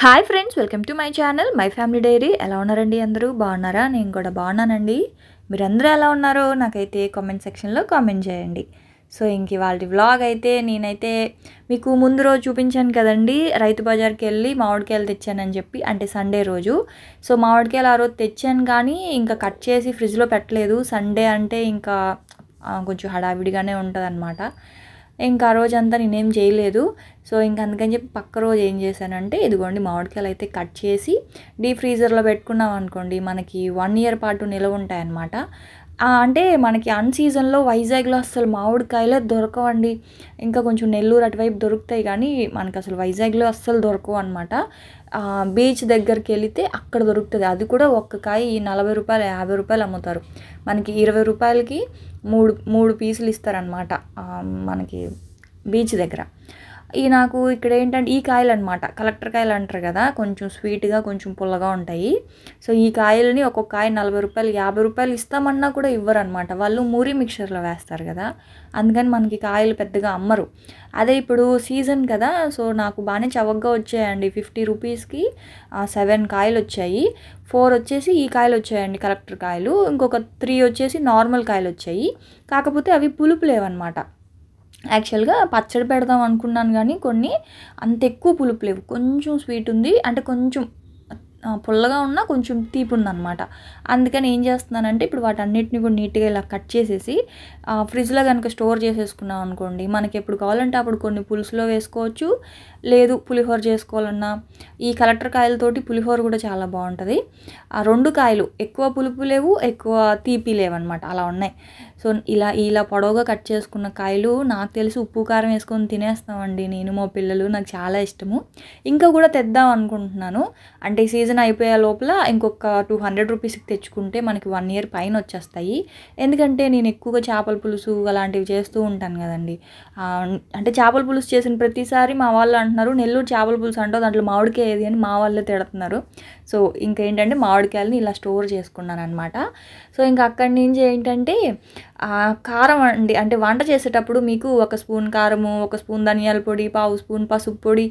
hi friends welcome to my channel my family diary ఎలా ఉన్నారండి అందరూ బాగున్నారా నేను కూడా బాగున్నానండి మీరందరూ ఎలా ఉన్నారో నాకైతే కామెంట్ సెక్షన్లో కామెంట్ చేయండి సో ఇంక ఇవాళ వ్లాగ్ అయితే నేనైతే మీకు ముందు రోజు చూపించాను కదండి రైతు బజార్కి వెళ్ళి మామిడికాయలు తెచ్చానని చెప్పి అంటే సండే రోజు సో మామిడికాయలు ఆ రోజు తెచ్చాను కానీ ఇంకా కట్ చేసి ఫ్రిడ్జ్లో పెట్టలేదు సండే అంటే ఇంకా కొంచెం హడావిడిగానే ఉంటుంది ఇంకా ఆ రోజంతా నేనేం చేయలేదు సో ఇంక అందుకని చెప్పి పక్క రోజు ఏం చేశానంటే ఇదిగోండి మామిడికాయలు అయితే కట్ చేసి డీప్ ఫ్రీజర్లో పెట్టుకున్నాం అనుకోండి మనకి వన్ ఇయర్ పాటు నిలవ ఉంటాయన్నమాట అంటే మనకి అన్ సీజన్లో వైజాగ్లో అసలు మామిడికాయలే దొరకవండి ఇంకా కొంచెం నెల్లూరు అటువైపు దొరుకుతాయి కానీ మనకు అసలు వైజాగ్లో అస్సలు దొరకవు అనమాట బీచ్ దగ్గరికి వెళితే అక్కడ దొరుకుతుంది అది కూడా ఒక్క కాయ ఈ నలభై రూపాయలు యాభై రూపాయలు అమ్ముతారు మనకి ఇరవై రూపాయలకి మూడు మూడు పీసులు ఇస్తారనమాట మనకి బీచ్ దగ్గర ఈ నాకు ఇక్కడ ఏంటంటే ఈ కాయలు అనమాట కలెక్టర్ కాయలు అంటారు కదా కొంచెం స్వీట్గా కొంచెం పుల్లగా ఉంటాయి సో ఈ కాయలని ఒక్కొక్క కాయ నలభై రూపాయలు యాభై రూపాయలు ఇస్తామన్నా కూడా ఇవ్వరు అనమాట వాళ్ళు మూరి మిక్చర్లో వేస్తారు కదా అందుకని మనకి కాయలు పెద్దగా అమ్మరు అదే ఇప్పుడు సీజన్ కదా సో నాకు బాగానే చవగ్గా వచ్చాయండి ఫిఫ్టీ రూపీస్కి సెవెన్ కాయలు వచ్చాయి ఫోర్ వచ్చేసి ఈ కాయలు వచ్చాయండి కలెక్టర్ కాయలు ఇంకొక త్రీ వచ్చేసి నార్మల్ కాయలు వచ్చాయి కాకపోతే అవి పులుపు లేవన్నమాట యాక్చువల్గా పచ్చడి పెడదాం అనుకున్నాను కానీ కొన్ని అంత ఎక్కువ పులుపు లేవు కొంచెం స్వీట్ ఉంది అంటే కొంచెం పుల్లగా ఉన్న కొంచెం తీపి ఉందన్నమాట అందుకని ఏం చేస్తున్నానంటే ఇప్పుడు వాటన్నిటిని కూడా నీట్గా ఇలా కట్ చేసేసి ఫ్రిడ్జ్లో కనుక స్టోర్ చేసేసుకున్నాం అనుకోండి మనకి ఎప్పుడు కావాలంటే అప్పుడు కొన్ని పులుసులో వేసుకోవచ్చు లేదు పులిహోర చేసుకోవాలన్నా ఈ కలెక్టర్ కాయలతోటి పులిహోర కూడా చాలా బాగుంటుంది ఆ రెండు కాయలు ఎక్కువ పులుపు లేవు ఎక్కువ తీపి లేవన్నమాట అలా ఉన్నాయి సో ఇలా ఇలా పొడవుగా కట్ చేసుకున్న కాయలు నాకు తెలిసి ఉప్పు కారం వేసుకొని తినేస్తామండి నేను మా పిల్లలు నాకు చాలా ఇష్టము ఇంకా కూడా తెద్దాం అనుకుంటున్నాను అంటే సీజన్ అయిపోయే లోపల ఇంకొక టూ హండ్రెడ్ రూపీస్కి తెచ్చుకుంటే మనకి వన్ ఇయర్ పైన వచ్చేస్తాయి ఎందుకంటే నేను ఎక్కువగా చేపల పులుసు అలాంటివి చేస్తూ ఉంటాను కదండి అంటే చేపల పులుసు చేసిన ప్రతిసారి మా వాళ్ళు అంటున్నారు నెల్లూరు చేపల పులుసు అంటే దాంట్లో మామిడికాయ ఏది అని మా వాళ్ళే తిడుతున్నారు సో ఇంకేంటంటే మామిడికాయలని ఇలా స్టోర్ చేసుకున్నాను అనమాట సో ఇంకా అక్కడి నుంచి ఏంటంటే కారం అండి అంటే వంట చేసేటప్పుడు మీకు ఒక స్పూన్ కారము ఒక స్పూన్ ధనియాల పొడి పావు స్పూన్ పసుపు పొడి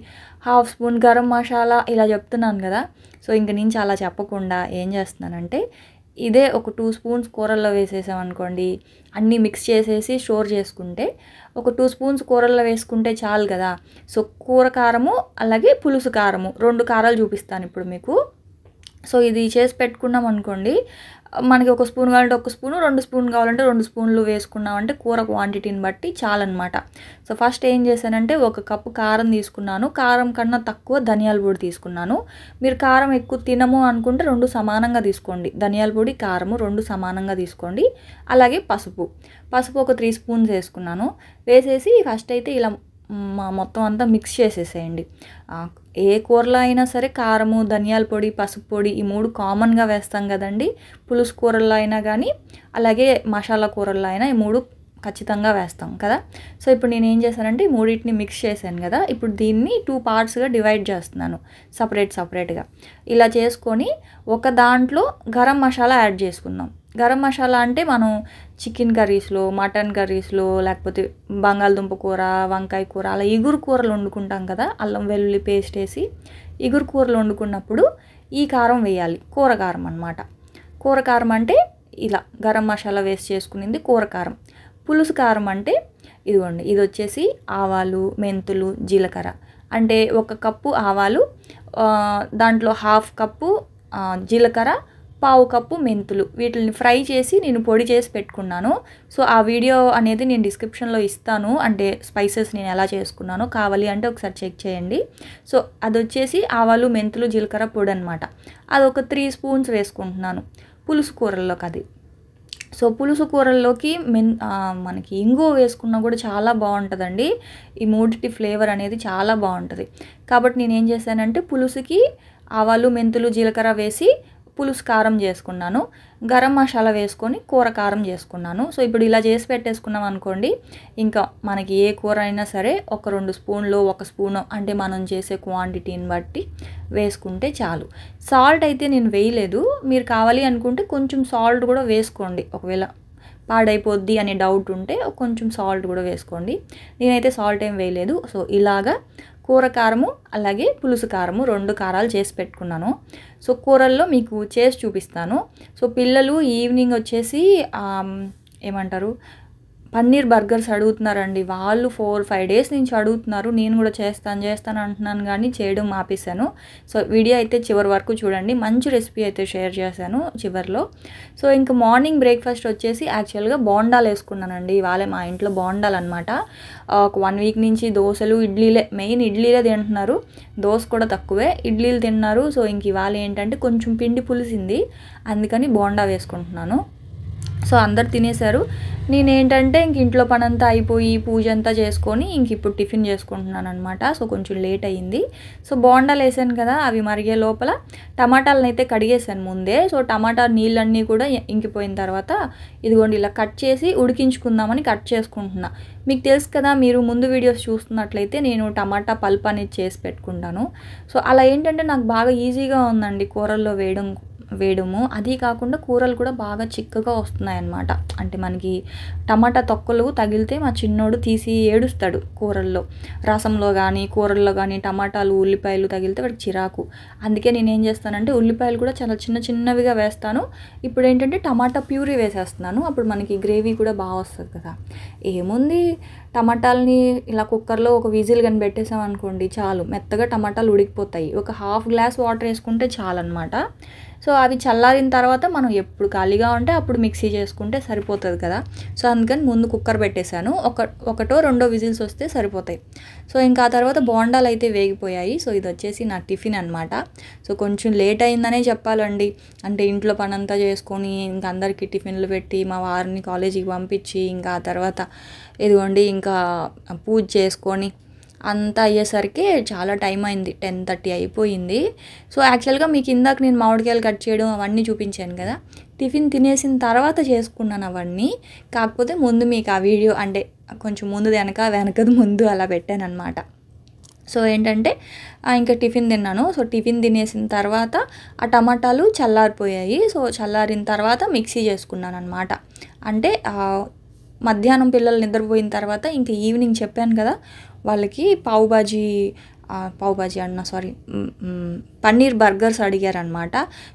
హాఫ్ స్పూన్ గరం మసాలా ఇలా చెప్తున్నాను కదా సో ఇంక నుంచి అలా చెప్పకుండా ఏం చేస్తున్నానంటే ఇదే ఒక టూ స్పూన్స్ కూరల్లో వేసేసామనుకోండి అన్నీ మిక్స్ చేసేసి స్టోర్ చేసుకుంటే ఒక టూ స్పూన్స్ కూరల్లో వేసుకుంటే చాలు కదా సో కూర కారము అలాగే పులుసు కారము రెండు కారాలు చూపిస్తాను ఇప్పుడు మీకు సో ఇది చేసి పెట్టుకున్నాం అనుకోండి మనకి ఒక స్పూన్ కావాలంటే ఒక స్పూను రెండు స్పూన్ కావాలంటే రెండు స్పూన్లు వేసుకున్నామంటే కూర క్వాంటిటీని బట్టి చాలన్నమాట సో ఫస్ట్ ఏం చేశానంటే ఒక కప్పు కారం తీసుకున్నాను కారం కన్నా తక్కువ ధనియాల పొడి తీసుకున్నాను మీరు కారం ఎక్కువ తినము అనుకుంటే రెండు సమానంగా తీసుకోండి ధనియాల పొడి కారము రెండు సమానంగా తీసుకోండి అలాగే పసుపు పసుపు ఒక త్రీ స్పూన్స్ వేసుకున్నాను వేసేసి ఫస్ట్ అయితే ఇలా మొత్తం అంతా మిక్స్ చేసేసేయండి ఏ కూరలో అయినా సరే కారము ధనియాల పొడి పసుపు పొడి ఈ మూడు కామన్గా వేస్తాం కదండి పులుసు కూరల్లో అయినా కానీ అలాగే మసాలా కూరల్లో అయినా ఈ మూడు ఖచ్చితంగా వేస్తాం కదా సో ఇప్పుడు నేను ఏం చేశానంటే మూడింటిని మిక్స్ చేశాను కదా ఇప్పుడు దీన్ని టూ పార్ట్స్గా డివైడ్ చేస్తున్నాను సపరేట్ సపరేట్గా ఇలా చేసుకొని ఒక దాంట్లో గరం మసాలా యాడ్ చేసుకున్నాం గరం మసాలా అంటే మనం చికెన్ కర్రీస్లో మటన్ కర్రీస్లో లేకపోతే బంగాళదుంప కూర వంకాయ కూర అలా ఇగురు కూరలు వండుకుంటాం కదా అల్లం వెల్లుల్లి పేస్ట్ వేసి ఇగురు కూరలు వండుకున్నప్పుడు ఈ కారం వేయాలి కూరకారం అనమాట కూరకారం అంటే ఇలా గరం మసాలా వేస్ట్ కూర కూరకారం పులుసు కారం అంటే ఇదిగోండి ఇది వచ్చేసి ఆవాలు మెంతులు జీలకర్ర అంటే ఒక కప్పు ఆవాలు దాంట్లో హాఫ్ కప్పు జీలకర్ర పావు కప్పు మెంతులు వీటిని ఫ్రై చేసి నేను పొడి చేసి పెట్టుకున్నాను సో ఆ వీడియో అనేది నేను డిస్క్రిప్షన్లో ఇస్తాను అంటే స్పైసెస్ నేను ఎలా చేసుకున్నానో కావాలి అంటే ఒకసారి చెక్ చేయండి సో అది వచ్చేసి ఆవాలు మెంతులు జీలకర్ర పొడి అనమాట అది ఒక త్రీ స్పూన్స్ వేసుకుంటున్నాను పులుసు కూరల్లోకి అది సో పులుసు కూరల్లోకి మెన్ మనకి ఇంగువ వేసుకున్నా కూడా చాలా బాగుంటుందండి ఈ మూడిటి ఫ్లేవర్ అనేది చాలా బాగుంటుంది కాబట్టి నేను ఏం చేశానంటే పులుసుకి ఆవాలు మెంతులు జీలకర్ర వేసి పులుసు కారం చేసుకున్నాను గరం మసాలా వేసుకొని కూర కారం చేసుకున్నాను సో ఇప్పుడు ఇలా చేసి పెట్టేసుకున్నాం అనుకోండి ఇంకా మనకి ఏ కూర అయినా సరే ఒక రెండు స్పూన్లు ఒక స్పూన్ అంటే మనం చేసే క్వాంటిటీని బట్టి వేసుకుంటే చాలు సాల్ట్ అయితే నేను వేయలేదు మీరు కావాలి అనుకుంటే కొంచెం సాల్ట్ కూడా వేసుకోండి ఒకవేళ పాడైపోద్ది అనే డౌట్ ఉంటే కొంచెం సాల్ట్ కూడా వేసుకోండి నేనైతే సాల్ట్ ఏం వేయలేదు సో ఇలాగా కూర కారము అలాగే పులుసు కారము రెండు కారాలు చేసి పెట్టుకున్నాను సో కూరల్లో మీకు చేసి చూపిస్తాను సో పిల్లలు ఈవినింగ్ వచ్చేసి ఏమంటారు పన్నీర్ బర్గర్స్ అడుగుతున్నారండి వాళ్ళు ఫోర్ ఫైవ్ డేస్ నుంచి అడుగుతున్నారు నేను కూడా చేస్తాను చేస్తాను అంటున్నాను కానీ చేయడం ఆపేశాను సో వీడియో అయితే చివరి వరకు చూడండి మంచి రెసిపీ అయితే షేర్ చేశాను చివరిలో సో ఇంకా మార్నింగ్ బ్రేక్ఫాస్ట్ వచ్చేసి యాక్చువల్గా బోండాలు వేసుకున్నానండి ఇవాళ మా ఇంట్లో బోండాలు అనమాట ఒక వన్ వీక్ నుంచి దోశలు ఇడ్లీలే మెయిన్ ఇడ్లీలే తింటున్నారు దోశ కూడా తక్కువే ఇడ్లీలు తిన్నారు సో ఇంక ఇవాళ ఏంటంటే కొంచెం పిండి పులిసింది అందుకని బోండా వేసుకుంటున్నాను సో అందరు తినేశారు నేనేంటంటే ఇంక ఇంట్లో పనంతా అయిపోయి పూజ అంతా చేసుకొని ఇంక ఇప్పుడు టిఫిన్ చేసుకుంటున్నాను అనమాట సో కొంచెం లేట్ అయ్యింది సో బోండాలు వేసాను కదా అవి మరిగే లోపల టమాటాలను అయితే కడిగేశాను ముందే సో టమాటా నీళ్ళన్నీ కూడా ఇంకిపోయిన తర్వాత ఇదిగోండి ఇలా కట్ చేసి ఉడికించుకుందామని కట్ చేసుకుంటున్నా మీకు తెలుసు కదా మీరు ముందు వీడియోస్ చూస్తున్నట్లయితే నేను టమాటా పల్ప్ అనేది చేసి పెట్టుకుంటాను సో అలా ఏంటంటే నాకు బాగా ఈజీగా ఉందండి కూరల్లో వేయడం వేయడము అది కాకుండా కూరలు కూడా బాగా చిక్కగా వస్తున్నాయి అన్నమాట అంటే మనకి టమాటా తొక్కలు తగిలితే మా చిన్నోడు తీసి ఏడుస్తాడు కూరల్లో రసంలో కానీ కూరల్లో కానీ టమాటాలు ఉల్లిపాయలు తగిలితే వాడికి చిరాకు అందుకే నేను ఏం చేస్తానంటే ఉల్లిపాయలు కూడా చాలా చిన్న చిన్నవిగా వేస్తాను ఇప్పుడు ఏంటంటే టమాటా ప్యూరీ వేసేస్తున్నాను అప్పుడు మనకి గ్రేవీ కూడా బాగా వస్తుంది కదా ఏముంది టమాటాలని ఇలా కుక్కర్లో ఒక విజిల్ కానీ పెట్టేసాం అనుకోండి చాలు మెత్తగా టమాటాలు ఉడికిపోతాయి ఒక హాఫ్ గ్లాస్ వాటర్ వేసుకుంటే చాలన్నమాట సో అవి చల్లారిన తర్వాత మనం ఎప్పుడు ఖాళీగా ఉంటే అప్పుడు మిక్సీ చేసుకుంటే సరిపోతుంది కదా సో అందుకని ముందు కుక్కర్ పెట్టేశాను ఒక ఒకటో రెండో విజిల్స్ వస్తే సరిపోతాయి సో ఇంకా ఆ తర్వాత బోండాలు అయితే వేగిపోయాయి సో ఇది వచ్చేసి నా టిఫిన్ అనమాట సో కొంచెం లేట్ అయిందనే చెప్పాలండి అంటే ఇంట్లో పనంతా చేసుకొని ఇంకా అందరికీ టిఫిన్లు పెట్టి మా వారిని కాలేజీకి పంపించి ఇంకా ఆ తర్వాత ఇదిగోండి ఇంకా పూజ చేసుకొని అంతా అయ్యేసరికి చాలా టైం అయింది టెన్ థర్టీ అయిపోయింది సో యాక్చువల్గా మీకు ఇందాక నేను మామిడికాయలు కట్ చేయడం అవన్నీ చూపించాను కదా టిఫిన్ తినేసిన తర్వాత చేసుకున్నాను అవన్నీ కాకపోతే ముందు మీకు ఆ వీడియో అంటే కొంచెం ముందు వెనక వెనకది ముందు అలా పెట్టాను అనమాట సో ఏంటంటే ఇంకా టిఫిన్ తిన్నాను సో టిఫిన్ తినేసిన తర్వాత ఆ టమాటాలు చల్లారిపోయాయి సో చల్లారిన తర్వాత మిక్సీ చేసుకున్నాను అనమాట అంటే మధ్యాహ్నం పిల్లలు నిద్రపోయిన తర్వాత ఇంకా ఈవినింగ్ చెప్పాను కదా వాళ్ళకి పావుబాజీ పావుబాజీ అన్న సారీ పన్నీర్ బర్గర్స్ అడిగారనమాట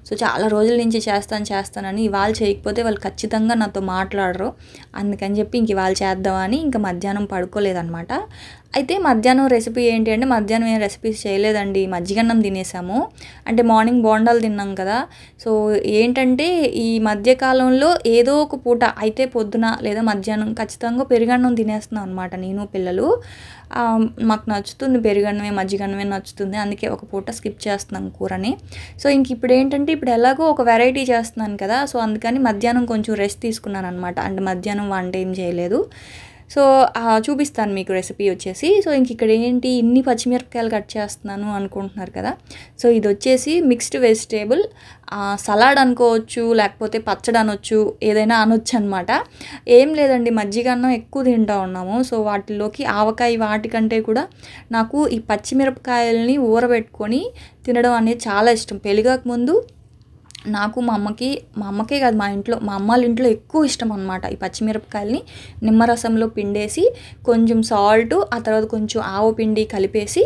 సో చాలా రోజుల నుంచి చేస్తాను చేస్తానని ఇవాళ చేయకపోతే వాళ్ళు ఖచ్చితంగా నాతో మాట్లాడరు అందుకని చెప్పి ఇంక ఇవాళ చేద్దామని ఇంకా మధ్యాహ్నం పడుకోలేదనమాట అయితే మధ్యాహ్నం రెసిపీ ఏంటి అంటే మధ్యాహ్నం ఏం రెసిపీస్ చేయలేదండి మజ్జిగన్నం తినేసాము అంటే మార్నింగ్ బోండాలు తిన్నాం కదా సో ఏంటంటే ఈ మధ్యకాలంలో ఏదో ఒక పూట అయితే పొద్దున లేదా మధ్యాహ్నం ఖచ్చితంగా పెరుగన్నం తినేస్తున్నాం అనమాట నేను పిల్లలు మాకు నచ్చుతుంది పెరుగన్నమే మజ్జిగన్నమే నచ్చుతుంది అందుకే ఒక పూట స్కిప్ చేస్తున్నాం చేస్తున్నాను కూరని సో ఇంక ఇప్పుడు ఏంటంటే ఇప్పుడు ఎలాగో ఒక వెరైటీ చేస్తున్నాను కదా సో అందుకని మధ్యాహ్నం కొంచెం రెస్ట్ తీసుకున్నాను అనమాట అంటే మధ్యాహ్నం వంట ఏం చేయలేదు సో చూపిస్తాను మీకు రెసిపీ వచ్చేసి సో ఇంక ఇక్కడ ఏంటి ఇన్ని పచ్చిమిరపకాయలు కట్ చేస్తున్నాను అనుకుంటున్నారు కదా సో ఇది వచ్చేసి మిక్స్డ్ వెజిటేబుల్ సలాడ్ అనుకోవచ్చు లేకపోతే పచ్చడి అనొచ్చు ఏదైనా అనొచ్చు అనమాట ఏం లేదండి మజ్జిగ అన్నం ఎక్కువ తింటూ ఉన్నాము సో వాటిలోకి ఆవకాయ వాటికంటే కూడా నాకు ఈ పచ్చిమిరపకాయల్ని ఊరబెట్టుకొని తినడం అనేది చాలా ఇష్టం పెళ్ళిగాక ముందు నాకు మా అమ్మకి మా అమ్మకే కాదు మా ఇంట్లో మా అమ్మాళ్ళ ఇంట్లో ఎక్కువ ఇష్టం అనమాట ఈ పచ్చిమిరపకాయల్ని నిమ్మరసంలో పిండేసి కొంచెం సాల్ట్ ఆ తర్వాత కొంచెం ఆవు పిండి కలిపేసి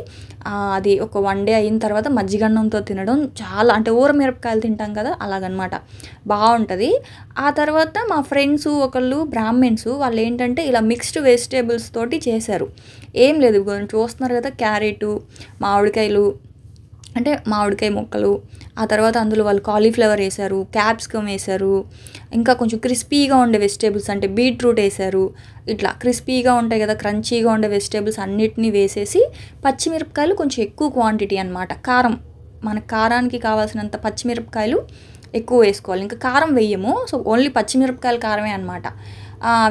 అది ఒక వన్ డే అయిన తర్వాత మజ్జిగన్నంతో తినడం చాలా అంటే ఊర మిరపకాయలు తింటాం కదా అలాగనమాట బాగుంటుంది ఆ తర్వాత మా ఫ్రెండ్స్ ఒకళ్ళు బ్రాహ్మిన్స్ వాళ్ళు ఏంటంటే ఇలా మిక్స్డ్ వెజిటేబుల్స్ తోటి చేశారు ఏం లేదు చూస్తున్నారు కదా క్యారెట్ మామిడికాయలు అంటే మామిడికాయ మొక్కలు ఆ తర్వాత అందులో వాళ్ళు కాలీఫ్లవర్ వేశారు క్యాప్సికమ్ వేశారు ఇంకా కొంచెం క్రిస్పీగా ఉండే వెజిటేబుల్స్ అంటే బీట్రూట్ వేశారు ఇట్లా క్రిస్పీగా ఉంటాయి కదా క్రంచీగా ఉండే వెజిటేబుల్స్ అన్నిటినీ వేసేసి పచ్చిమిరపకాయలు కొంచెం ఎక్కువ క్వాంటిటీ అనమాట కారం మన కారానికి కావాల్సినంత పచ్చిమిరపకాయలు ఎక్కువ వేసుకోవాలి ఇంకా కారం వేయము సో ఓన్లీ పచ్చిమిరపకాయలు కారమే అనమాట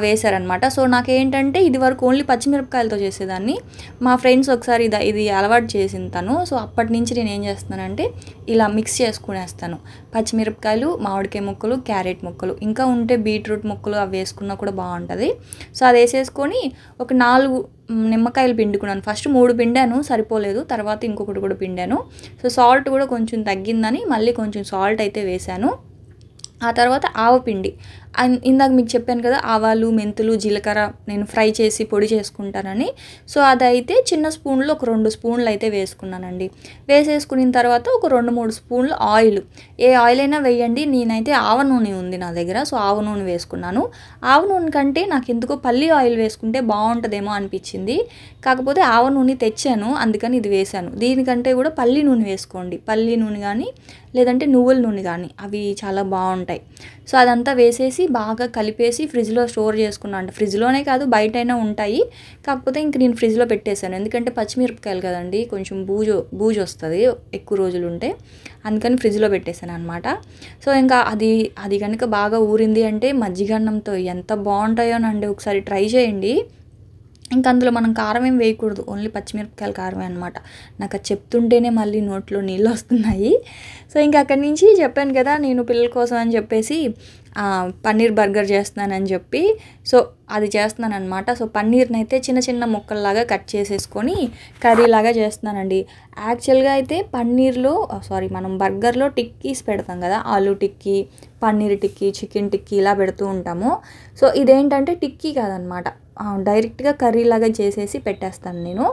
వేశారనమాట సో నాకేంటంటే ఇది వరకు ఓన్లీ పచ్చిమిరపకాయలతో చేసేదాన్ని మా ఫ్రెండ్స్ ఒకసారి ఇది ఇది అలవాటు చేసిన తను సో అప్పటి నుంచి నేను ఏం చేస్తున్నానంటే ఇలా మిక్స్ చేసుకునేస్తాను పచ్చిమిరపకాయలు మామిడికాయ ముక్కలు క్యారెట్ ముక్కలు ఇంకా ఉంటే బీట్రూట్ ముక్కలు అవి వేసుకున్నా కూడా బాగుంటుంది సో అది వేసేసుకొని ఒక నాలుగు నిమ్మకాయలు పిండుకున్నాను ఫస్ట్ మూడు పిండాను సరిపోలేదు తర్వాత ఇంకొకటి కూడా పిండాను సో సాల్ట్ కూడా కొంచెం తగ్గిందని మళ్ళీ కొంచెం సాల్ట్ అయితే వేశాను ఆ తర్వాత ఆవపిండి ఇందాక మీకు చెప్పాను కదా ఆవాలు మెంతులు జీలకర్ర నేను ఫ్రై చేసి పొడి చేసుకుంటానని సో అదైతే చిన్న స్పూన్లో ఒక రెండు స్పూన్లు అయితే వేసుకున్నానండి వేసేసుకున్న తర్వాత ఒక రెండు మూడు స్పూన్లు ఆయిల్ ఏ ఆయిల్ అయినా వేయండి నేనైతే ఆవ నూనె ఉంది నా దగ్గర సో ఆవ నూనె వేసుకున్నాను ఆవ నూనె కంటే నాకు ఎందుకో పల్లి ఆయిల్ వేసుకుంటే బాగుంటుందేమో అనిపించింది కాకపోతే ఆవ నూనె తెచ్చాను అందుకని ఇది వేశాను దీనికంటే కూడా పల్లి నూనె వేసుకోండి పల్లి నూనె కానీ లేదంటే నువ్వుల నూనె కానీ అవి చాలా బాగుంటాయి సో అదంతా వేసేసి బాగా కలిపేసి ఫ్రిడ్జ్లో స్టోర్ చేసుకున్నాను అంట ఫ్రిడ్జ్లోనే కాదు బయటైనా ఉంటాయి కాకపోతే ఇంక నేను ఫ్రిడ్జ్లో పెట్టేశాను ఎందుకంటే పచ్చిమిరపకాయలు కదండి కొంచెం బూజు బూజు వస్తుంది ఎక్కువ రోజులు ఉంటే అందుకని ఫ్రిడ్జ్లో పెట్టేశాను అనమాట సో ఇంకా అది అది కనుక బాగా ఊరింది అంటే మజ్జిగన్నంతో ఎంత బాగుంటాయో అండి ఒకసారి ట్రై చేయండి ఇంకా అందులో మనం కారం ఏం వేయకూడదు ఓన్లీ పచ్చిమిరపకాయల కారమే అనమాట నాకు అది చెప్తుంటేనే మళ్ళీ నోట్లో నీళ్ళు వస్తున్నాయి సో ఇంకా అక్కడి నుంచి చెప్పాను కదా నేను పిల్లల కోసం అని చెప్పేసి పన్నీర్ బర్గర్ చేస్తున్నానని చెప్పి సో అది చేస్తున్నాను అనమాట సో పన్నీర్ని అయితే చిన్న చిన్న ముక్కల్లాగా కట్ చేసేసుకొని కర్రీలాగా చేస్తున్నానండి యాక్చువల్గా అయితే పన్నీర్లో సారీ మనం బర్గర్లో టిక్కీస్ పెడతాం కదా ఆలూ టిక్కీ పన్నీర్ టిక్కీ చికెన్ టిక్కీ ఇలా పెడుతూ ఉంటాము సో ఇదేంటంటే టిక్కీ కాదనమాట డైరెక్ట్గా కర్రీలాగా చేసేసి పెట్టేస్తాను నేను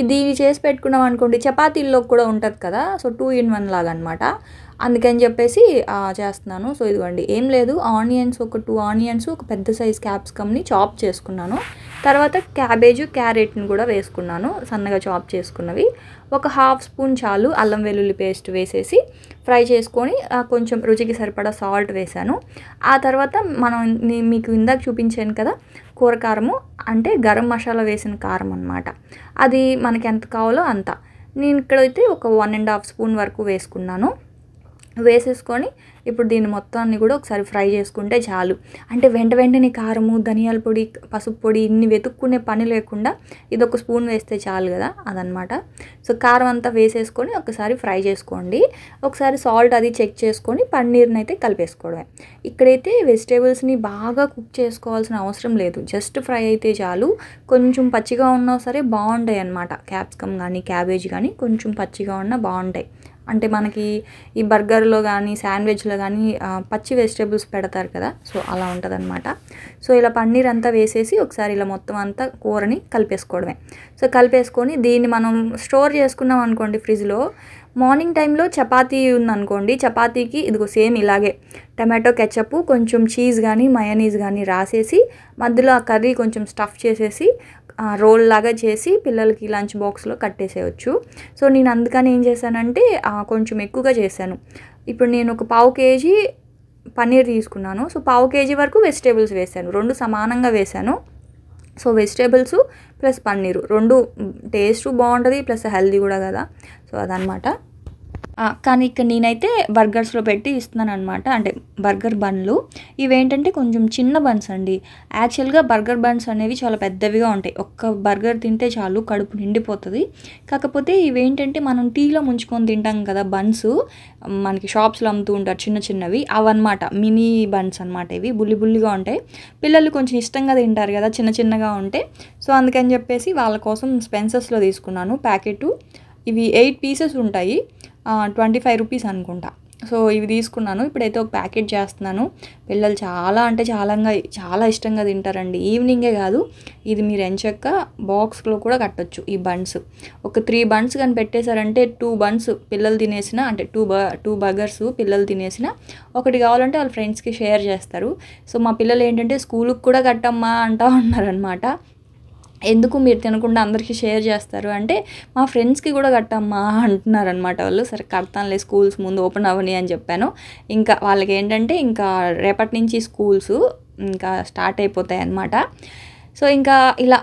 ఇది ఇవి చేసి పెట్టుకున్నాం అనుకోండి చపాతీల్లో కూడా ఉంటుంది కదా సో టూ ఇన్ వన్ లాగా అనమాట అందుకని చెప్పేసి చేస్తున్నాను సో ఇదిగోండి ఏం లేదు ఆనియన్స్ ఒక టూ ఆనియన్స్ ఒక పెద్ద సైజ్ క్యాప్సికమ్ని చాప్ చేసుకున్నాను తర్వాత క్యాబేజు క్యారెట్ని కూడా వేసుకున్నాను సన్నగా చాప్ చేసుకున్నవి ఒక హాఫ్ స్పూన్ చాలు అల్లం వెల్లుల్లి పేస్ట్ వేసేసి ఫ్రై చేసుకొని కొంచెం రుచికి సరిపడా సాల్ట్ వేశాను ఆ తర్వాత మనం మీకు ఇందాక చూపించాను కదా కూర కారము అంటే గరం మసాలా వేసిన కారం అనమాట అది మనకి ఎంత కావాలో అంత నేను ఇక్కడైతే ఒక వన్ అండ్ హాఫ్ స్పూన్ వరకు వేసుకున్నాను వేసేసుకొని ఇప్పుడు దీన్ని మొత్తాన్ని కూడా ఒకసారి ఫ్రై చేసుకుంటే చాలు అంటే వెంట వెంటనే కారము ధనియాల పొడి పసుపు పొడి ఇన్ని వెతుక్కునే పని లేకుండా ఇది ఒక స్పూన్ వేస్తే చాలు కదా అదనమాట సో కారం అంతా వేసేసుకొని ఒకసారి ఫ్రై చేసుకోండి ఒకసారి సాల్ట్ అది చెక్ చేసుకొని పన్నీర్ని అయితే కలిపేసుకోవడమే ఇక్కడైతే వెజిటేబుల్స్ని బాగా కుక్ చేసుకోవాల్సిన అవసరం లేదు జస్ట్ ఫ్రై అయితే చాలు కొంచెం పచ్చిగా ఉన్నా సరే బాగుంటాయి అన్నమాట క్యాప్సికమ్ కానీ క్యాబేజ్ కానీ కొంచెం పచ్చిగా ఉన్నా బాగుంటాయి అంటే మనకి ఈ బర్గర్లో కానీ శాండ్విచ్లో కానీ పచ్చి వెజిటేబుల్స్ పెడతారు కదా సో అలా ఉంటుందన్నమాట సో ఇలా పన్నీర్ అంతా వేసేసి ఒకసారి ఇలా మొత్తం అంతా కూరని కలిపేసుకోవడమే సో కలిపేసుకొని దీన్ని మనం స్టోర్ చేసుకున్నాం అనుకోండి ఫ్రిడ్జ్లో మార్నింగ్ టైంలో చపాతీ ఉందనుకోండి చపాతీకి ఇదిగో సేమ్ ఇలాగే టమాటో కెచప్ కొంచెం చీజ్ కానీ మయనీస్ కానీ రాసేసి మధ్యలో ఆ కర్రీ కొంచెం స్టఫ్ చేసేసి రోల్ లాగా చేసి పిల్లలకి లంచ్ బాక్స్లో కట్టేసేయచ్చు సో నేను అందుకని ఏం చేశానంటే కొంచెం ఎక్కువగా చేశాను ఇప్పుడు నేను ఒక పావు కేజీ పన్నీర్ తీసుకున్నాను సో పావు కేజీ వరకు వెజిటేబుల్స్ వేశాను రెండు సమానంగా వేశాను సో వెజిటేబుల్స్ ప్లస్ పన్నీరు రెండు టేస్ట్ బాగుంటుంది ప్లస్ హెల్దీ కూడా కదా సో అదనమాట కానీ ఇక్కడ నేనైతే బర్గర్స్లో పెట్టి ఇస్తున్నాను అనమాట అంటే బర్గర్ బన్లు ఇవేంటంటే కొంచెం చిన్న బన్స్ అండి యాక్చువల్గా బర్గర్ బన్స్ అనేవి చాలా పెద్దవిగా ఉంటాయి ఒక్క బర్గర్ తింటే చాలు కడుపు నిండిపోతుంది కాకపోతే ఇవేంటంటే మనం టీలో ముంచుకొని తింటాం కదా బన్స్ మనకి షాప్స్లో అమ్ముతూ ఉంటారు చిన్న చిన్నవి అవన్నమాట మినీ బన్స్ అనమాట ఇవి బుల్లి బుల్లిగా ఉంటాయి పిల్లలు కొంచెం ఇష్టంగా తింటారు కదా చిన్న చిన్నగా ఉంటే సో అందుకని చెప్పేసి వాళ్ళ కోసం స్పెన్సర్స్లో తీసుకున్నాను ప్యాకెట్ ఇవి ఎయిట్ పీసెస్ ఉంటాయి ట్వంటీ ఫైవ్ రూపీస్ అనుకుంటా సో ఇవి తీసుకున్నాను ఇప్పుడైతే ఒక ప్యాకెట్ చేస్తున్నాను పిల్లలు చాలా అంటే చాలా చాలా ఇష్టంగా తింటారండి ఈవినింగే కాదు ఇది మీరు ఎంచక్క బాక్స్లో కూడా కట్టొచ్చు ఈ బన్స్ ఒక త్రీ బన్స్ కానీ పెట్టేశారంటే టూ బన్స్ పిల్లలు తినేసిన అంటే టూ బ టూ బర్గర్స్ పిల్లలు తినేసిన ఒకటి కావాలంటే వాళ్ళ ఫ్రెండ్స్కి షేర్ చేస్తారు సో మా పిల్లలు ఏంటంటే స్కూల్కి కూడా కట్టమ్మా అంటూ ఉన్నారనమాట ఎందుకు మీరు తినకుండా అందరికీ షేర్ చేస్తారు అంటే మా ఫ్రెండ్స్కి కూడా కట్టమ్మా అనమాట వాళ్ళు సరే కడతానులే స్కూల్స్ ముందు ఓపెన్ అవని అని చెప్పాను ఇంకా వాళ్ళకి ఏంటంటే ఇంకా రేపటి నుంచి స్కూల్స్ ఇంకా స్టార్ట్ అయిపోతాయి అన్నమాట సో ఇంకా ఇలా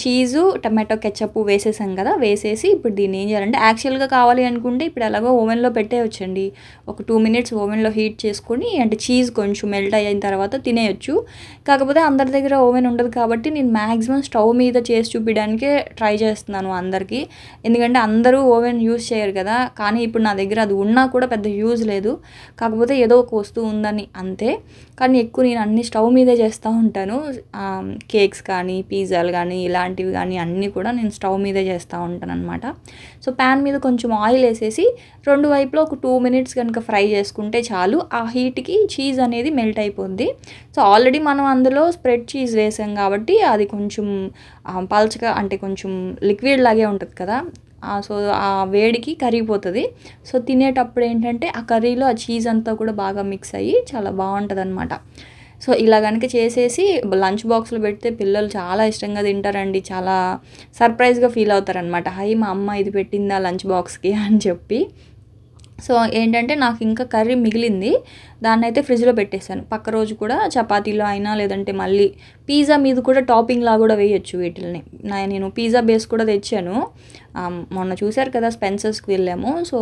చీజు టమాటో కెచ్చప్ వేసేసాం కదా వేసేసి ఇప్పుడు దీన్ని ఏం చేయాలంటే యాక్చువల్గా కావాలి అనుకుంటే ఇప్పుడు ఎలాగో ఓవెన్లో పెట్టేయొచ్చండి ఒక టూ మినిట్స్ ఓవెన్లో హీట్ చేసుకొని అంటే చీజ్ కొంచెం మెల్ట్ అయిన తర్వాత తినేయచ్చు కాకపోతే అందరి దగ్గర ఓవెన్ ఉండదు కాబట్టి నేను మ్యాక్సిమం స్టవ్ మీద చేసి చూపించడానికే ట్రై చేస్తున్నాను అందరికీ ఎందుకంటే అందరూ ఓవెన్ యూజ్ చేయరు కదా కానీ ఇప్పుడు నా దగ్గర అది ఉన్నా కూడా పెద్ద యూజ్ లేదు కాకపోతే ఏదో ఒక వస్తువు ఉందని అంతే కానీ ఎక్కువ నేను అన్ని స్టవ్ మీదే చేస్తూ ఉంటాను కేక్స్ కానీ పిజ్జాలు కానీ కానీ ఇలాంటివి కానీ అన్నీ కూడా నేను స్టవ్ మీదే చేస్తూ ఉంటాను అనమాట సో ప్యాన్ మీద కొంచెం ఆయిల్ వేసేసి రెండు వైపులో ఒక టూ మినిట్స్ కనుక ఫ్రై చేసుకుంటే చాలు ఆ హీట్కి చీజ్ అనేది మెల్ట్ అయిపోద్ది సో ఆల్రెడీ మనం అందులో స్ప్రెడ్ చీజ్ వేసాం కాబట్టి అది కొంచెం పల్చగా అంటే కొంచెం లిక్విడ్ లాగే ఉంటుంది కదా సో ఆ వేడికి కరిగిపోతుంది సో తినేటప్పుడు ఏంటంటే ఆ కర్రీలో ఆ చీజ్ అంతా కూడా బాగా మిక్స్ అయ్యి చాలా బాగుంటుంది అనమాట సో ఇలా కనుక చేసేసి లంచ్ బాక్స్లో పెడితే పిల్లలు చాలా ఇష్టంగా తింటారండి చాలా సర్ప్రైజ్గా ఫీల్ అవుతారనమాట హై మా అమ్మ ఇది పెట్టిందా లంచ్ బాక్స్కి అని చెప్పి సో ఏంటంటే నాకు ఇంకా కర్రీ మిగిలింది దాన్ని అయితే ఫ్రిడ్జ్లో పెట్టేశాను పక్క రోజు కూడా చపాతీలో అయినా లేదంటే మళ్ళీ పిజ్జా మీద కూడా టాపింగ్లా కూడా వేయొచ్చు వీటిల్ని నేను పిజ్జా బేస్ కూడా తెచ్చాను మొన్న చూశారు కదా స్పెన్సర్స్కి వెళ్ళాము సో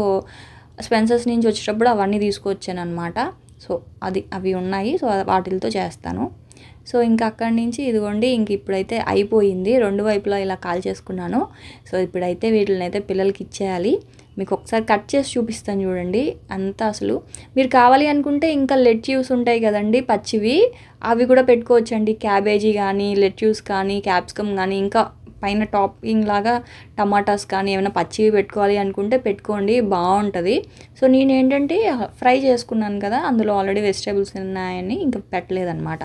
స్పెన్సర్స్ నుంచి వచ్చేటప్పుడు అవన్నీ తీసుకొచ్చాను అనమాట సో అది అవి ఉన్నాయి సో వాటితో చేస్తాను సో ఇంకా అక్కడి నుంచి ఇదిగోండి ఇంక ఇప్పుడైతే అయిపోయింది రెండు వైపులా ఇలా కాల్ చేసుకున్నాను సో ఇప్పుడైతే వీటిని అయితే పిల్లలకి ఇచ్చేయాలి మీకు ఒకసారి కట్ చేసి చూపిస్తాను చూడండి అంతా అసలు మీరు కావాలి అనుకుంటే ఇంకా లెట్యూస్ ఉంటాయి కదండి పచ్చివి అవి కూడా పెట్టుకోవచ్చండి క్యాబేజీ కానీ లెట్యూస్ కానీ క్యాప్సికమ్ కానీ ఇంకా పైన టాపింగ్ లాగా టమాటాస్ కానీ ఏమైనా పచ్చివి పెట్టుకోవాలి అనుకుంటే పెట్టుకోండి బాగుంటుంది సో నేను ఏంటంటే ఫ్రై చేసుకున్నాను కదా అందులో ఆల్రెడీ వెజిటేబుల్స్ ఉన్నాయని ఇంకా పెట్టలేదన్నమాట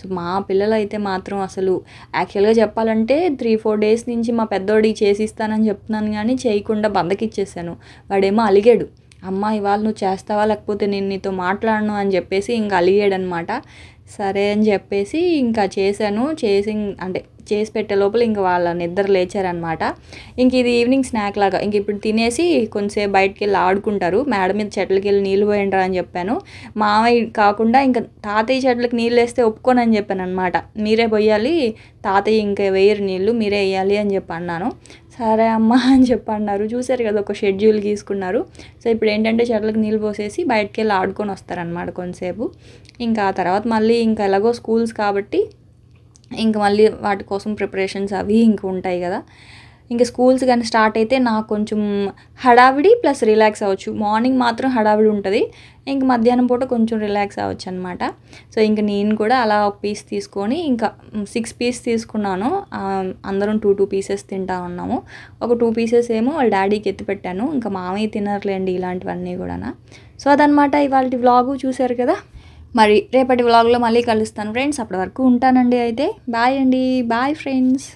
సో మా పిల్లలు అయితే మాత్రం అసలు యాక్చువల్గా చెప్పాలంటే త్రీ ఫోర్ డేస్ నుంచి మా పెద్దోడికి చేసిస్తానని చెప్తున్నాను కానీ చేయకుండా బందకిచ్చేసాను వాడేమో అలిగాడు అమ్మ ఇవాళ నువ్వు చేస్తావా లేకపోతే నేను నీతో మాట్లాడను అని చెప్పేసి ఇంకా అలిగాడనమాట సరే అని చెప్పేసి ఇంకా చేశాను చేసి అంటే చేసి పెట్టే లోపల ఇంక వాళ్ళ నిద్ర లేచారనమాట ఇంక ఇది ఈవినింగ్ స్నాక్ లాగా ఇంక ఇప్పుడు తినేసి కొంచెంసేపు బయటకు వెళ్ళి ఆడుకుంటారు మేడం మీద చెట్లకి వెళ్ళి నీళ్ళు పోయండ్రా అని చెప్పాను మామయ్య కాకుండా ఇంకా తాతయ్య చెట్లకి నీళ్ళు వేస్తే ఒప్పుకోనని చెప్పాను అనమాట మీరే పోయాలి తాతయ్య ఇంకా వేయరు నీళ్ళు మీరే వేయాలి అని చెప్పి అన్నాను సరే అమ్మ అని చెప్పి అన్నారు చూసారు కదా ఒక షెడ్యూల్ తీసుకున్నారు సో ఇప్పుడు ఏంటంటే చెట్లకు నీళ్ళు పోసేసి బయటకు వెళ్ళి ఆడుకొని వస్తారనమాట కొంతసేపు ఇంకా ఆ తర్వాత మళ్ళీ ఇంకా ఎలాగో స్కూల్స్ కాబట్టి ఇంక మళ్ళీ వాటి కోసం ప్రిపరేషన్స్ అవి ఇంక ఉంటాయి కదా ఇంకా స్కూల్స్ కానీ స్టార్ట్ అయితే నాకు కొంచెం హడావిడి ప్లస్ రిలాక్స్ అవ్వచ్చు మార్నింగ్ మాత్రం హడావిడి ఉంటుంది ఇంక మధ్యాహ్నం పూట కొంచెం రిలాక్స్ అవ్వచ్చు అనమాట సో ఇంకా నేను కూడా అలా ఒక పీస్ తీసుకొని ఇంకా సిక్స్ పీస్ తీసుకున్నాను అందరం టూ టూ పీసెస్ తింటా ఉన్నాము ఒక టూ పీసెస్ ఏమో వాళ్ళ డాడీకి ఎత్తి పెట్టాను ఇంకా మామయ్య తినర్లేండి ఇలాంటివన్నీ కూడా సో అదనమాట ఇవాళ వ్లాగు చూశారు కదా మరి రేపటి వ్లాగ్లో మళ్ళీ కలుస్తాను ఫ్రెండ్స్ అప్పటి వరకు ఉంటానండి అయితే బాయ్ అండి బాయ్ ఫ్రెండ్స్